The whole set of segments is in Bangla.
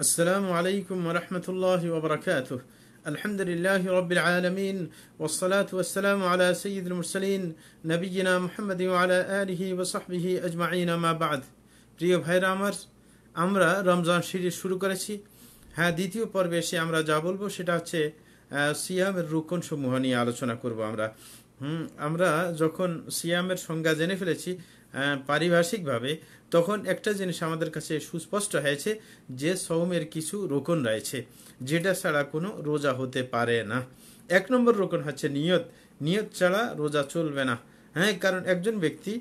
السلام عليكم ورحمة الله وبركاته الحمد لله رب العالمين والصلاة والسلام على سيد المرسلين نبينا محمد وعلى آله وصحبه أجمعين ما بعد প্রিয় ভাইরা আমার আমরা রমজান সিরিজ শুরু করেছি হ্যাঁ দ্বিতীয় পর্বে এসে আমরা যা বলবো সেটা হচ্ছে সিয়ামের রুকন সমূহ নিয়ে আলোচনা করব আমরা হুম আমরা যখন সিয়ামের সংজ্ঞা জেনে ফেলেছি পারিভাষিকভাবে তখন একটা জিনিস আমাদের কাছে সুস্পষ্ট হয়েছে যে সৌমের কিছু রোকন রয়েছে যেটা ছাড়া কোনো রোজা হতে পারে না এক নম্বর রোকন হচ্ছে নিয়ত নিয়ত ছাড়া রোজা চলবে না হ্যাঁ কারণ একজন ব্যক্তি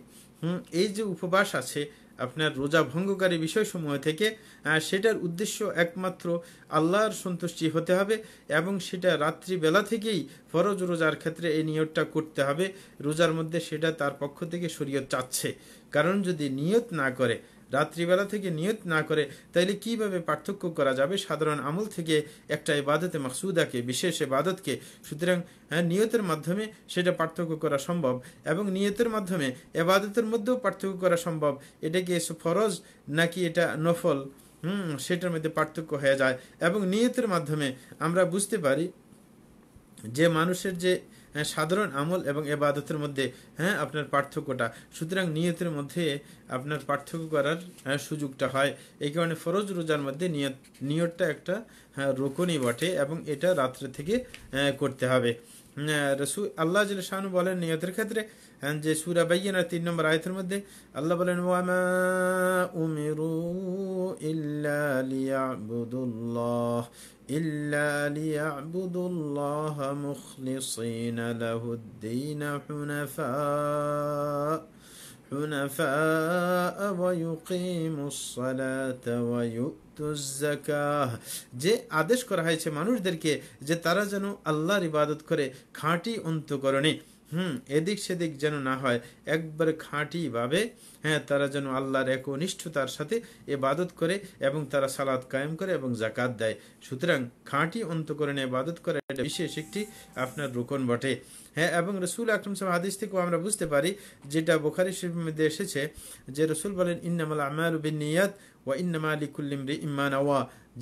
এই যে উপবাস আছে আপনার রোজা ভঙ্গকারী বিষয়সমূহ থেকে সেটার উদ্দেশ্য একমাত্র আল্লাহর সন্তুষ্টি হতে হবে এবং সেটা রাত্রিবেলা থেকেই ফরজ রোজার ক্ষেত্রে এই নিয়তটা করতে হবে রোজার মধ্যে সেটা তার পক্ষ থেকে শরীয়ত চাচ্ছে কারণ যদি নিয়ত না করে রাত্রিবেলা থেকে নিয়ত না করে তাইলে কিভাবে পার্থক্য করা যাবে সাধারণ আমল থেকে একটা ইবাদতে মাকসুদাকে বিশেষ ইবাদতকে সুতরাং হ্যাঁ, নিয়তের মাধ্যমে সেটা পার্থক্য করা সম্ভব এবং নিয়তের মাধ্যমে এবাদতের মধ্যেও পার্থক্য করা সম্ভব এটা কি ফরজ নাকি এটা নফল হুম সেটার মধ্যে পার্থক্য হয়ে যায় এবং নিয়তের মাধ্যমে আমরা বুঝতে পারি যে মানুষের যে হ্যাঁ, সাধারণ আমল এবং এবাদতের মধ্যে হ্যাঁ আপনার পার্থক্যটা সুতরাং নিয়তের মধ্যে আপনার পার্থক্য করার হ্যাঁ, সুযোগটা হয় এই কারণে ফরজ রোজার মধ্যে নিয়ত নিয়তটা একটা হ্যাঁ রোকনই বটে এবং এটা রাত্রে থেকে হ্যাঁ, করতে হবে রসুল আল্লাহ শাহানু বলেন নিয়তের ক্ষেত্রে যে সুরা বাইয়ানার তিন নম্বর আয়তের মধ্যে আল্লাহ বলেন ওয়ামা উমিরু ইল্লাহ إلا ليعبدوا الله مخلصين له الدين حنفاء حنفاء ويقيم الصلاة ويؤت الزكاة যে আদেশ করা হয়েছে মানুষদেরকে যে তারা যেন আল্লাহর ইবাদত করে খাঁটি অন্তকরণে হুম এদিক সেদিক যেন না হয় একবারে খাঁটিভাবে হ্যাঁ তারা যেন আল্লাহর একনিষ্ঠতার সাথে এবাদত করে এবং তারা সালাদ কায়েম করে এবং জাকাত দেয় সুতরাং খাঁটি অন্তকরণে এবাদত করে এটা বিশেষ একটি আপনার রোকন বটে হ্যাঁ এবং রসুল আকরম সাহেব আদিস থেকেও আমরা বুঝতে পারি যেটা বোখারি শরীফের মধ্যে এসেছে যে রসুল বলেন ইন্নামাল আমার বিনিয়াত রে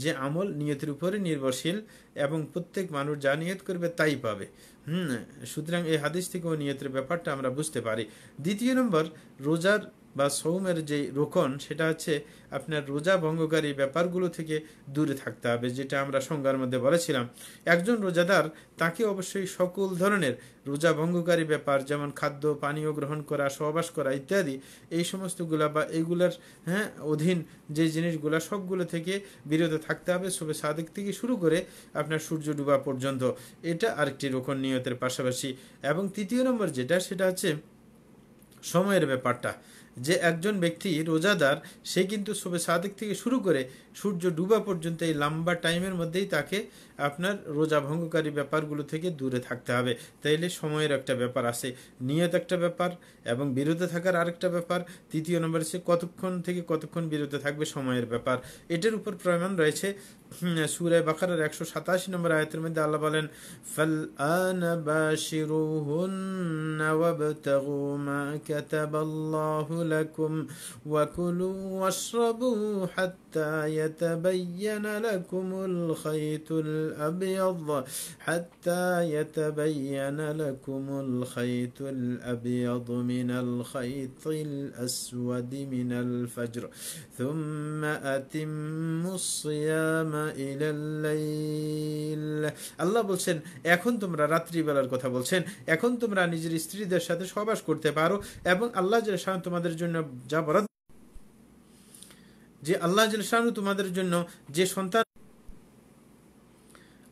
যে আমল নিয়তের উপরে নির্ভরশীল এবং প্রত্যেক মানুষ যা নিয়ত করবে তাই পাবে হম সুতরাং এই হাদিস থেকে ও নিয়তের ব্যাপারটা আমরা বুঝতে পারি দ্বিতীয় নম্বর রোজার বা সৌমের যে রোকন সেটা হচ্ছে আপনার রোজা ভঙ্গকারী ব্যাপারগুলো থেকে দূরে থাকতে হবে যেটা আমরা সংজ্ঞার মধ্যে বলেছিলাম একজন রোজাদার তাকে অবশ্যই সকল ধরনের রোজা ভঙ্গকারী ব্যাপার যেমন খাদ্য পানীয় গ্রহণ করা সহবাস করা ইত্যাদি এই সমস্তগুলা বা এইগুলার হ্যাঁ অধীন যে জিনিসগুলা সবগুলো থেকে বিরত থাকতে হবে শুভে সাদেক থেকে শুরু করে আপনার সূর্য ডুবা পর্যন্ত এটা আরেকটি রোকন নিয়তের পাশাপাশি এবং তৃতীয় নম্বর যেটা সেটা হচ্ছে সময়ের ব্যাপারটা যে একজন ব্যক্তি রোজাদার সে কিন্তু সবে সাদেক থেকে শুরু করে সূর্য ডুবা পর্যন্ত এই লম্বা টাইমের মধ্যেই তাকে আপনার রোজা ভঙ্গকারী ব্যাপারগুলো থেকে দূরে থাকতে হবে তাইলে সময়ের একটা ব্যাপার আছে নিয়ত একটা ব্যাপার এবং বিরত থাকার আরেকটা ব্যাপার তৃতীয় নম্বর সে কতক্ষণ থেকে কতক্ষণ বিরত থাকবে সময়ের ব্যাপার এটার উপর প্রমাণ রয়েছে سوره بقره 127 نمبر ايتের মধ্যে على বলেন فالان باشروهن وابتغوا ما كتب الله لكم وكلوا واشربوا حتى يتبين لكم الخيط الابيض حتى يتبين لكم الخيط الابيض من الخيط الاسود من الفجر ثم اتموا الصيام আল্লাহ বলছেন এখন তোমরা রাত্রিবেলার কথা বলছেন এখন তোমরা নিজের স্ত্রীদের সাথে সবাস করতে পারো এবং আল্লাহ তোমাদের জন্য যা বরাদ্দ যে আল্লাহ তোমাদের জন্য যে সন্তান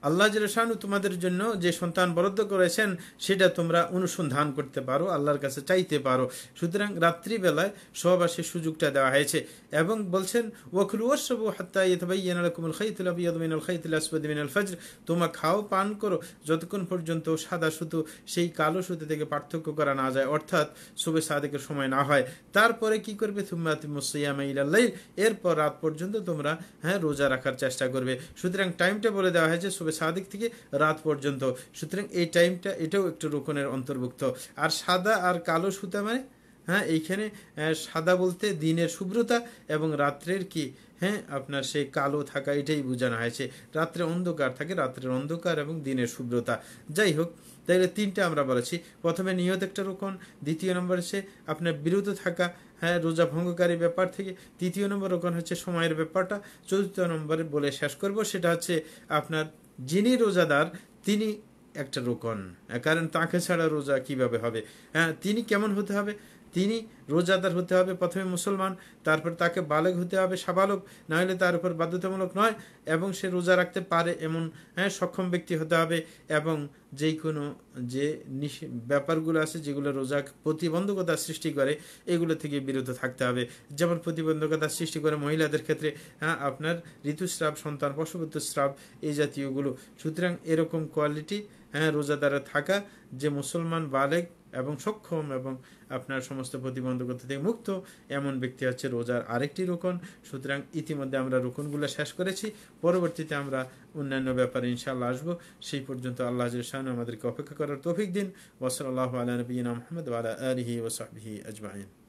আল্লাহ জেলশানু তোমাদের জন্য যে সন্তান বরাদ্দ করেছেন সেটা তোমরা অনুসন্ধান করতে পারো আল্লাহর কাছে চাইতে পারো সুতরাং রাত্রিবেলায় সহবাসের সুযোগটা দেওয়া হয়েছে এবং বলছেন ওখরু ওসবু হাত্তাইয়ানালকুমুল খাইতুল ফজর তোমরা খাও পান করো যতক্ষণ পর্যন্ত সাদা সুতো সেই কালো সুতো থেকে পার্থক্য করা না যায় অর্থাৎ শুভে সাদেকের সময় না হয় তারপরে কি করবে তোমরা তুমসিয়াম এরপর রাত পর্যন্ত তোমরা হ্যাঁ রোজা রাখার চেষ্টা করবে সুতরাং টাইমটা বলে দেওয়া হয়েছে তবে সাদিক থেকে রাত পর্যন্ত সুতরাং এই টাইমটা এটাও একটু রোকনের অন্তর্ভুক্ত আর সাদা আর কালো সুতা মানে হ্যাঁ এইখানে সাদা বলতে দিনের শুভ্রতা এবং রাত্রের কি হ্যাঁ আপনার সেই কালো থাকা এটাই বোঝানো হয়েছে রাত্রে অন্ধকার থাকে রাত্রের অন্ধকার এবং দিনের শুভ্রতা যাই হোক তাহলে তিনটা আমরা বলেছি প্রথমে নিহত একটা রোকন দ্বিতীয় নম্বর হচ্ছে আপনার বিরত থাকা হ্যাঁ রোজা ভঙ্গকারী ব্যাপার থেকে তৃতীয় নম্বর রোকন হচ্ছে সময়ের ব্যাপারটা চতুর্থ নম্বরে বলে শেষ করব সেটা হচ্ছে আপনার যিনি রোজাদার তিনি একটা রোকন কারণ তাকে ছাড়া রোজা কিভাবে হবে হ্যাঁ তিনি কেমন হতে হবে তিনি রোজাদার হতে হবে প্রথমে মুসলমান তারপর তাকে বালক হতে হবে সাবালক নাহলে তার উপর বাধ্যতামূলক নয় এবং সে রোজা রাখতে পারে এমন হ্যাঁ সক্ষম ব্যক্তি হতে হবে এবং যেই কোনো যে ব্যাপারগুলো আছে যেগুলো রোজা প্রতিবন্ধকতা সৃষ্টি করে এগুলো থেকে বিরত থাকতে হবে যেমন প্রতিবন্ধকতা সৃষ্টি করে মহিলাদের ক্ষেত্রে হ্যাঁ আপনার ঋতুস্রাব সন্তান পশুবদ্ধ স্রাব এই জাতীয়গুলো সুতরাং এরকম কোয়ালিটি হ্যাঁ রোজাদারা থাকা যে মুসলমান বালেক এবং সক্ষম এবং আপনার সমস্ত প্রতিবন্ধকতা থেকে মুক্ত এমন ব্যক্তি হচ্ছে রোজার আরেকটি রোকন সুতরাং ইতিমধ্যে আমরা রোকনগুলো শেষ করেছি পরবর্তীতে আমরা অন্যান্য ব্যাপারে ইনশাআল্লাহ আসবো সেই পর্যন্ত আল্লাহ শাহান আমাদেরকে অপেক্ষা করার তৌফিক দিন ওসল আল্লাহ আলী নবীনা মোহাম্মদ আলা আলহি ওসাহি আজমাইন